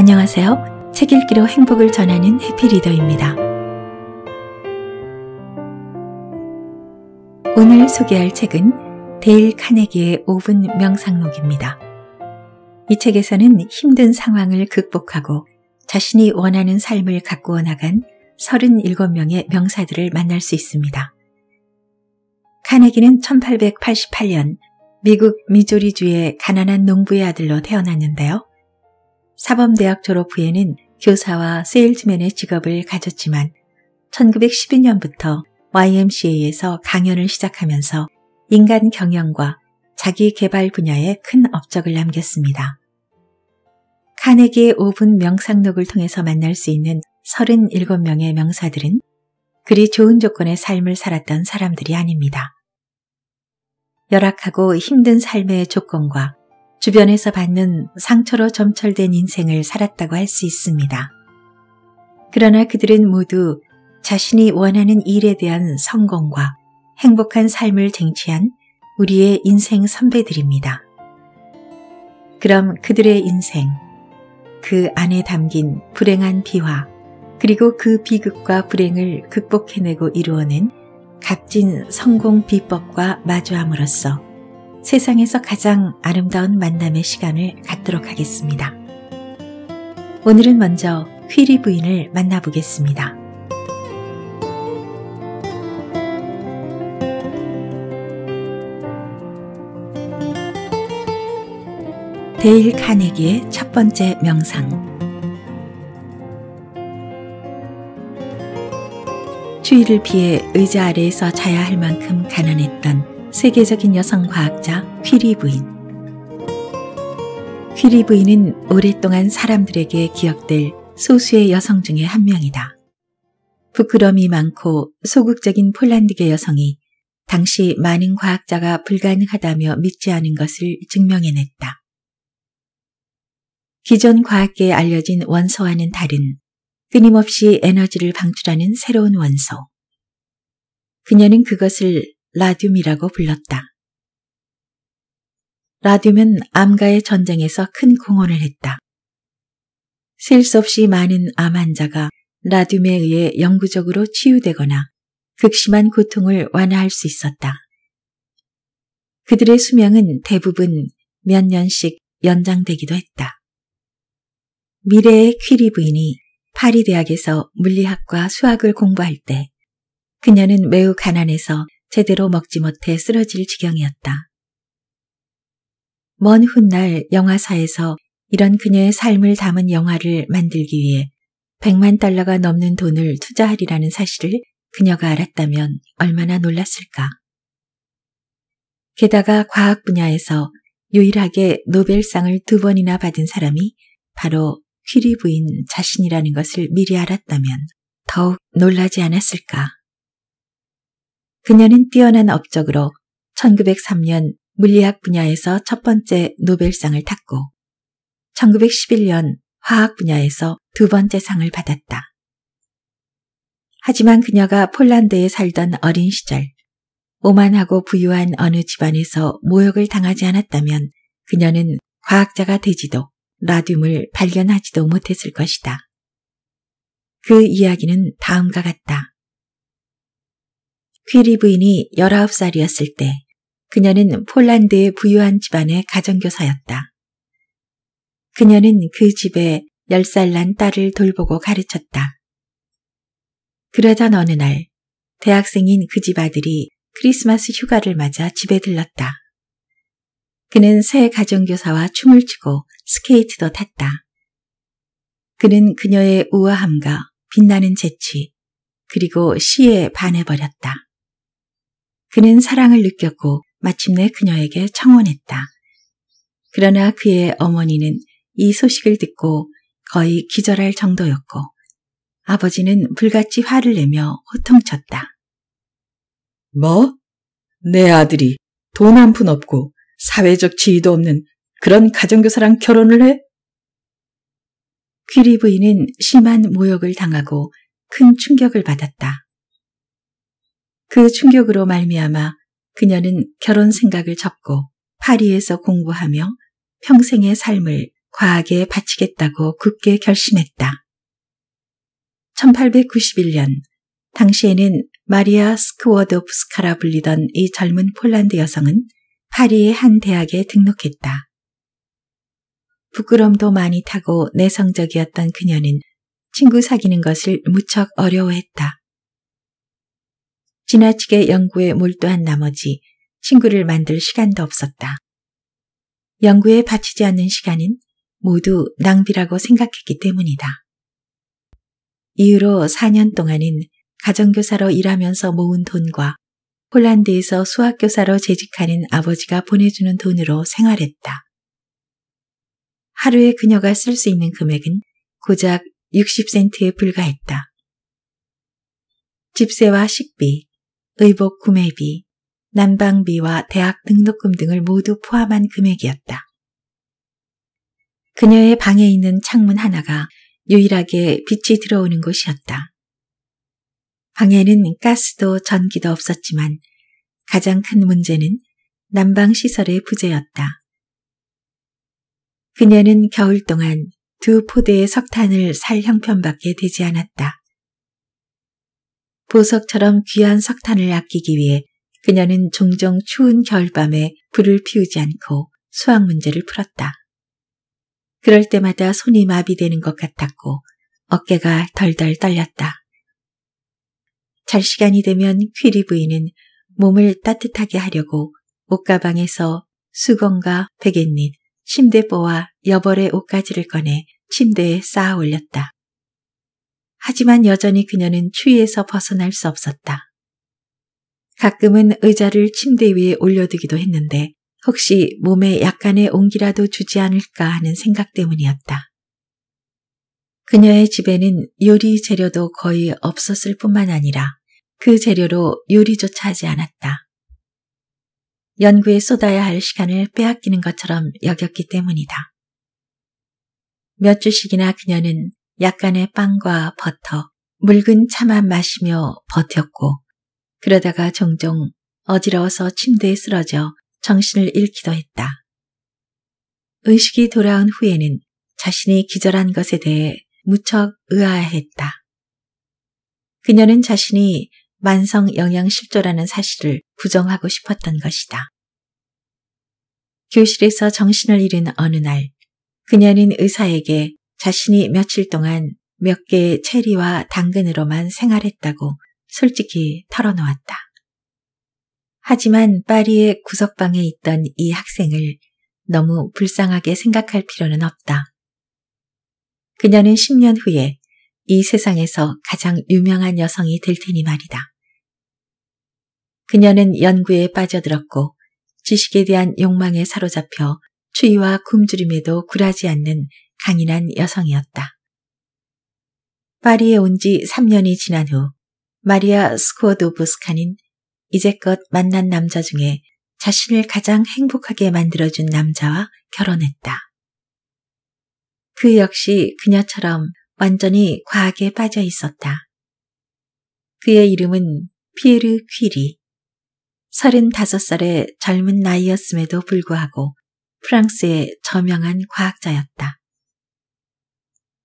안녕하세요. 책 읽기로 행복을 전하는 해피리더입니다. 오늘 소개할 책은 데일 카네기의 5분 명상록입니다. 이 책에서는 힘든 상황을 극복하고 자신이 원하는 삶을 가꾸어 나간 37명의 명사들을 만날 수 있습니다. 카네기는 1888년 미국 미조리주의 가난한 농부의 아들로 태어났는데요. 사범대학 졸업 후에는 교사와 세일즈맨의 직업을 가졌지만 1912년부터 YMCA에서 강연을 시작하면서 인간 경영과 자기 개발 분야에 큰 업적을 남겼습니다. 카네기 5분 명상록을 통해서 만날 수 있는 37명의 명사들은 그리 좋은 조건의 삶을 살았던 사람들이 아닙니다. 열악하고 힘든 삶의 조건과 주변에서 받는 상처로 점철된 인생을 살았다고 할 수 있습니다. 그러나 그들은 모두 자신이 원하는 일에 대한 성공과 행복한 삶을 쟁취한 우리의 인생 선배들입니다. 그럼 그들의 인생, 그 안에 담긴 불행한 비화, 그리고 그 비극과 불행을 극복해내고 이루어낸 값진 성공 비법과 마주함으로써 세상에서 가장 아름다운 만남의 시간을 갖도록 하겠습니다. 오늘은 먼저 휘리 부인을 만나보겠습니다. 데일 카네기의 첫 번째 명상 추위를 피해 의자 아래에서 자야 할 만큼 가난했던 세계적인 여성 과학자 퀴리 부인. 퀴리 부인은 오랫동안 사람들에게 기억될 소수의 여성 중에 한 명이다. 부끄러움이 많고 소극적인 폴란드계 여성이 당시 많은 과학자가 불가능하다며 믿지 않은 것을 증명해냈다. 기존 과학계에 알려진 원소와는 다른 끊임없이 에너지를 방출하는 새로운 원소. 그녀는 그것을 라듐이라고 불렀다. 라듐은 암가의 전쟁에서 큰 공헌을 했다. 셀 수 없이 많은 암 환자가 라듐에 의해 영구적으로 치유되거나 극심한 고통을 완화할 수 있었다. 그들의 수명은 대부분 몇 년씩 연장되기도 했다. 미래의 퀴리 부인이 파리 대학에서 물리학과 수학을 공부할 때 그녀는 매우 가난해서 제대로 먹지 못해 쓰러질 지경이었다. 먼 훗날 영화사에서 이런 그녀의 삶을 담은 영화를 만들기 위해 100만 달러가 넘는 돈을 투자하리라는 사실을 그녀가 알았다면 얼마나 놀랐을까. 게다가 과학 분야에서 유일하게 노벨상을 두 번이나 받은 사람이 바로 퀴리 부인 자신이라는 것을 미리 알았다면 더욱 놀라지 않았을까. 그녀는 뛰어난 업적으로 1903년 물리학 분야에서 첫 번째 노벨상을 탔고 1911년 화학 분야에서 두 번째 상을 받았다. 하지만 그녀가 폴란드에 살던 어린 시절 오만하고 부유한 어느 집안에서 모욕을 당하지 않았다면 그녀는 과학자가 되지도 라듐을 발견하지도 못했을 것이다. 그 이야기는 다음과 같다. 퀴리 부인이 19살이었을 때 그녀는 폴란드의 부유한 집안의 가정교사였다. 그녀는 그 집에 10살 난 딸을 돌보고 가르쳤다. 그러던 어느 날 대학생인 그 집 아들이 크리스마스 휴가를 맞아 집에 들렀다. 그는 새 가정교사와 춤을 추고 스케이트도 탔다. 그는 그녀의 우아함과 빛나는 재치, 그리고 시에 반해버렸다. 그는 사랑을 느꼈고 마침내 그녀에게 청혼했다. 그러나 그의 어머니는 이 소식을 듣고 거의 기절할 정도였고 아버지는 불같이 화를 내며 호통쳤다. 뭐? 내 아들이 돈 한 푼 없고 사회적 지위도 없는 그런 가정교사랑 결혼을 해? 귀리 부인은 심한 모욕을 당하고 큰 충격을 받았다. 그 충격으로 말미암아 그녀는 결혼 생각을 접고 파리에서 공부하며 평생의 삶을 과학에 바치겠다고 굳게 결심했다. 1891년 당시에는 마리아 스쿠워드옵스카라 불리던 이 젊은 폴란드 여성은 파리의 한 대학에 등록했다. 부끄럼도 많이 타고 내성적이었던 그녀는 친구 사귀는 것을 무척 어려워했다. 지나치게 연구에 몰두한 나머지 친구를 만들 시간도 없었다. 연구에 바치지 않는 시간은 모두 낭비라고 생각했기 때문이다. 이후로 4년 동안은 가정교사로 일하면서 모은 돈과 폴란드에서 수학교사로 재직하는 아버지가 보내주는 돈으로 생활했다. 하루에 그녀가 쓸 수 있는 금액은 고작 60센트에 불과했다. 집세와 식비, 의복 구매비, 난방비와 대학 등록금 등을 모두 포함한 금액이었다. 그녀의 방에 있는 창문 하나가 유일하게 빛이 들어오는 곳이었다. 방에는 가스도 전기도 없었지만 가장 큰 문제는 난방시설의 부재였다. 그녀는 겨울 동안 두 포대의 석탄을 살 형편밖에 되지 않았다. 보석처럼 귀한 석탄을 아끼기 위해 그녀는 종종 추운 겨울밤에 불을 피우지 않고 수학 문제를 풀었다. 그럴 때마다 손이 마비되는 것 같았고 어깨가 덜덜 떨렸다. 잘 시간이 되면 퀴리 부인은 몸을 따뜻하게 하려고 옷가방에서 수건과 베갯잎, 침대보와 여벌의 옷가지를 꺼내 침대에 쌓아 올렸다. 하지만 여전히 그녀는 추위에서 벗어날 수 없었다. 가끔은 의자를 침대 위에 올려두기도 했는데 혹시 몸에 약간의 온기라도 주지 않을까 하는 생각 때문이었다. 그녀의 집에는 요리 재료도 거의 없었을 뿐만 아니라 그 재료로 요리조차 하지 않았다. 연구에 쏟아야 할 시간을 빼앗기는 것처럼 여겼기 때문이다. 몇 주씩이나 그녀는 약간의 빵과 버터, 묽은 차만 마시며 버텼고 그러다가 종종 어지러워서 침대에 쓰러져 정신을 잃기도 했다. 의식이 돌아온 후에는 자신이 기절한 것에 대해 무척 의아했다. 그녀는 자신이 만성 영양실조라는 사실을 부정하고 싶었던 것이다. 교실에서 정신을 잃은 어느 날, 그녀는 의사에게 자신이 며칠 동안 몇 개의 체리와 당근으로만 생활했다고 솔직히 털어놓았다. 하지만 파리의 구석방에 있던 이 학생을 너무 불쌍하게 생각할 필요는 없다. 그녀는 10년 후에 이 세상에서 가장 유명한 여성이 될 테니 말이다. 그녀는 연구에 빠져들었고 지식에 대한 욕망에 사로잡혀 추위와 굶주림에도 굴하지 않는 강인한 여성이었다. 파리에 온 지 3년이 지난 후 마리아 스코도브스카는 이제껏 만난 남자 중에 자신을 가장 행복하게 만들어준 남자와 결혼했다. 그 역시 그녀처럼 완전히 과학에 빠져 있었다. 그의 이름은 피에르 퀴리. 35살의 젊은 나이였음에도 불구하고 프랑스의 저명한 과학자였다.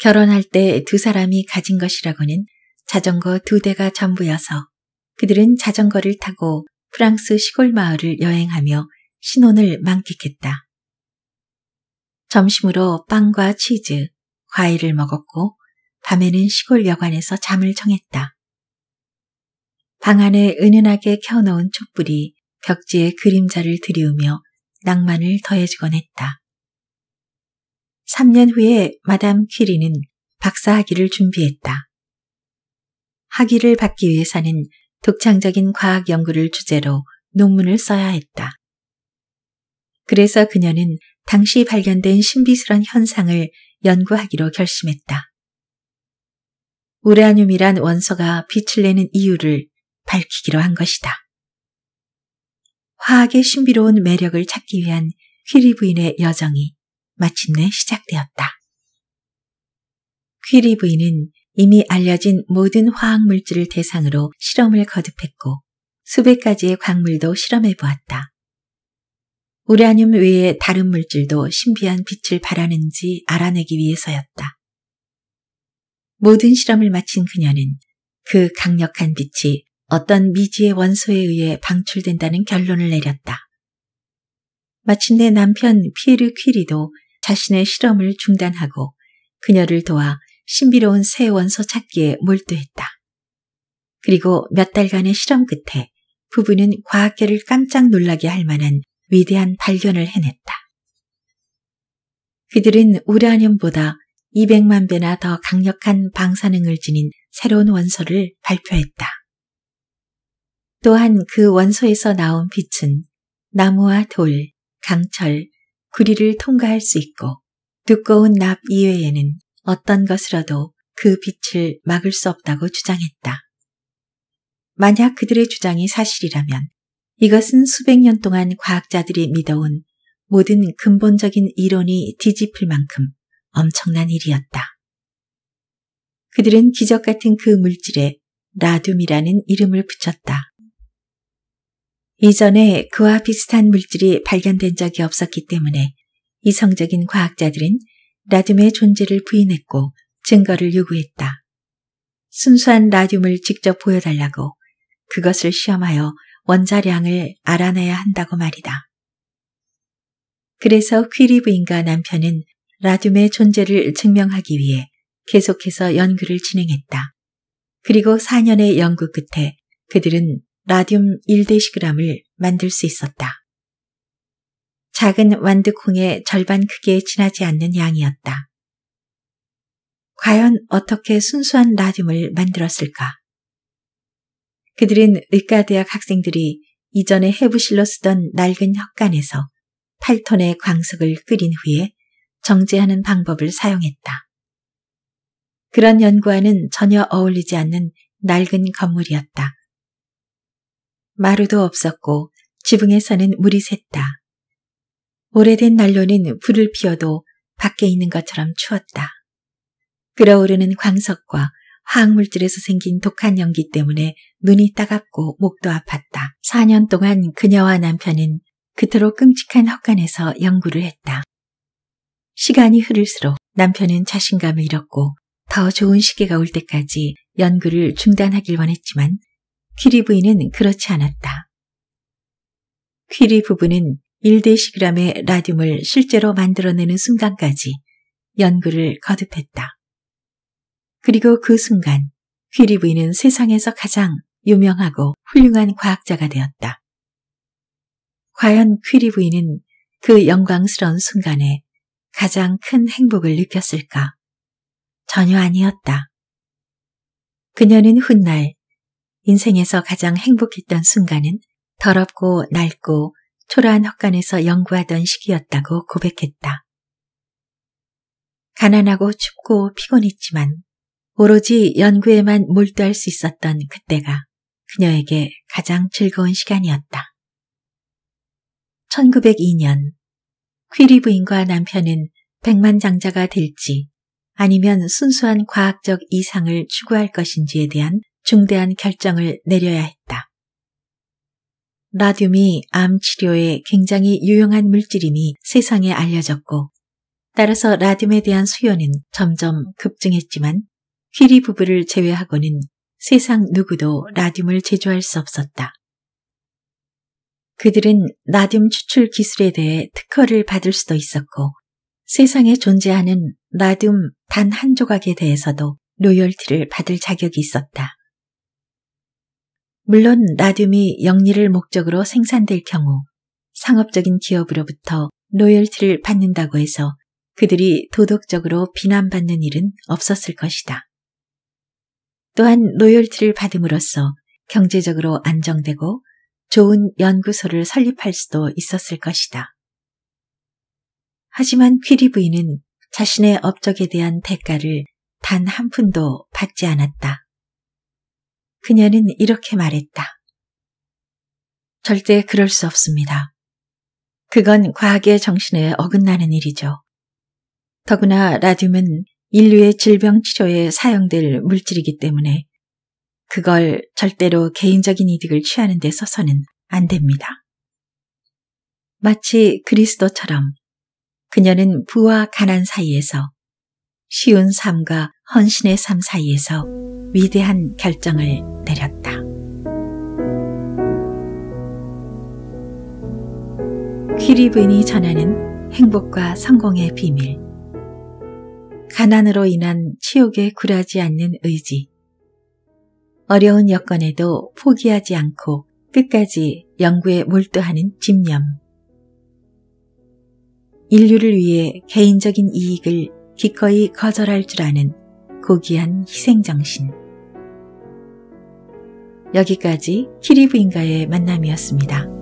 결혼할 때 두 사람이 가진 것이라고는 자전거 두 대가 전부여서 그들은 자전거를 타고 프랑스 시골 마을을 여행하며 신혼을 만끽했다. 점심으로 빵과 치즈, 과일을 먹었고 밤에는 시골 여관에서 잠을 청했다. 방 안에 은은하게 켜놓은 촛불이 벽지에 그림자를 들이우며 낭만을 더해주곤 했다. 3년 후에 마담 퀴리는 박사학위를 준비했다. 학위를 받기 위해서는 독창적인 과학 연구를 주제로 논문을 써야 했다. 그래서 그녀는 당시 발견된 신비스런 현상을 연구하기로 결심했다. 우라늄이란 원소가 빛을 내는 이유를 밝히기로 한 것이다. 화학의 신비로운 매력을 찾기 위한 퀴리 부인의 여정이 마침내 시작되었다. 퀴리 부인은 이미 알려진 모든 화학물질을 대상으로 실험을 거듭했고 수백 가지의 광물도 실험해 보았다. 우라늄 외의 다른 물질도 신비한 빛을 발하는지 알아내기 위해서였다. 모든 실험을 마친 그녀는 그 강력한 빛이 어떤 미지의 원소에 의해 방출된다는 결론을 내렸다. 마침내 남편 피에르 퀴리도 자신의 실험을 중단하고 그녀를 도와 신비로운 새 원소 찾기에 몰두했다. 그리고 몇 달간의 실험 끝에 부부는 과학계를 깜짝 놀라게 할 만한 위대한 발견을 해냈다. 그들은 우라늄보다 200만 배나 더 강력한 방사능을 지닌 새로운 원소를 발표했다. 또한 그 원소에서 나온 빛은 나무와 돌, 강철, 구리를 통과할 수 있고 두꺼운 납 이외에는 어떤 것으로도 그 빛을 막을 수 없다고 주장했다. 만약 그들의 주장이 사실이라면 이것은 수백 년 동안 과학자들이 믿어온 모든 근본적인 이론이 뒤집힐 만큼 엄청난 일이었다. 그들은 기적 같은 그 물질에 라둠이라는 이름을 붙였다. 이전에 그와 비슷한 물질이 발견된 적이 없었기 때문에 이성적인 과학자들은 라듐의 존재를 부인했고 증거를 요구했다. 순수한 라듐을 직접 보여달라고 그것을 시험하여 원자량을 알아내야 한다고 말이다. 그래서 퀴리 부인과 남편은 라듐의 존재를 증명하기 위해 계속해서 연구를 진행했다. 그리고 4년의 연구 끝에 그들은 라듐 1데시그램을 만들 수 있었다. 작은 완두콩의 절반 크기에 지나지 않는 양이었다. 과연 어떻게 순수한 라듐을 만들었을까? 그들은 의과대학 학생들이 이전에 해부실로 쓰던 낡은 헛간에서 8톤의 광석을 끓인 후에 정제하는 방법을 사용했다. 그런 연구와는 전혀 어울리지 않는 낡은 건물이었다. 마루도 없었고 지붕에서는 물이 샜다. 오래된 난로는 불을 피워도 밖에 있는 것처럼 추웠다. 끓어오르는 광석과 화학물질에서 생긴 독한 연기 때문에 눈이 따갑고 목도 아팠다. 4년 동안 그녀와 남편은 그토록 끔찍한 헛간에서 연구를 했다. 시간이 흐를수록 남편은 자신감을 잃었고 더 좋은 시기가 올 때까지 연구를 중단하길 원했지만 퀴리 부인은 그렇지 않았다. 퀴리 부부는 1대10g의 라듐을 실제로 만들어내는 순간까지 연구를 거듭했다. 그리고 그 순간 퀴리 부인은 세상에서 가장 유명하고 훌륭한 과학자가 되었다. 과연 퀴리 부인은 그 영광스러운 순간에 가장 큰 행복을 느꼈을까? 전혀 아니었다. 그녀는 훗날 인생에서 가장 행복했던 순간은 더럽고 낡고 초라한 헛간에서 연구하던 시기였다고 고백했다. 가난하고 춥고 피곤했지만 오로지 연구에만 몰두할 수 있었던 그때가 그녀에게 가장 즐거운 시간이었다. 1902년 퀴리 부인과 남편은 백만장자가 될지 아니면 순수한 과학적 이상을 추구할 것인지에 대한 중대한 결정을 내려야 했다. 라듐이 암 치료에 굉장히 유용한 물질임이 세상에 알려졌고 따라서 라듐에 대한 수요는 점점 급증했지만 퀴리 부부를 제외하고는 세상 누구도 라듐을 제조할 수 없었다. 그들은 라듐 추출 기술에 대해 특허를 받을 수도 있었고 세상에 존재하는 라듐 단 한 조각에 대해서도 로열티를 받을 자격이 있었다. 물론 나듐이 영리를 목적으로 생산될 경우 상업적인 기업으로부터 로열티를 받는다고 해서 그들이 도덕적으로 비난받는 일은 없었을 것이다. 또한 로열티를 받음으로써 경제적으로 안정되고 좋은 연구소를 설립할 수도 있었을 것이다. 하지만 퀴리 부인은 자신의 업적에 대한 대가를 단 한 푼도 받지 않았다. 그녀는 이렇게 말했다. 절대 그럴 수 없습니다. 그건 과학의 정신에 어긋나는 일이죠. 더구나 라듐은 인류의 질병 치료에 사용될 물질이기 때문에 그걸 절대로 개인적인 이득을 취하는 데 서서는 안 됩니다. 마치 그리스도처럼 그녀는 부와 가난 사이에서 쉬운 삶과 헌신의 삶 사이에서 위대한 결정을 내렸다. 퀴리 브인이 전하는 행복과 성공의 비밀 가난으로 인한 치욕에 굴하지 않는 의지 어려운 여건에도 포기하지 않고 끝까지 연구에 몰두하는 집념 인류를 위해 개인적인 이익을 기꺼이 거절할 줄 아는 고귀한 희생정신. 여기까지 키리브인가의 만남이었습니다.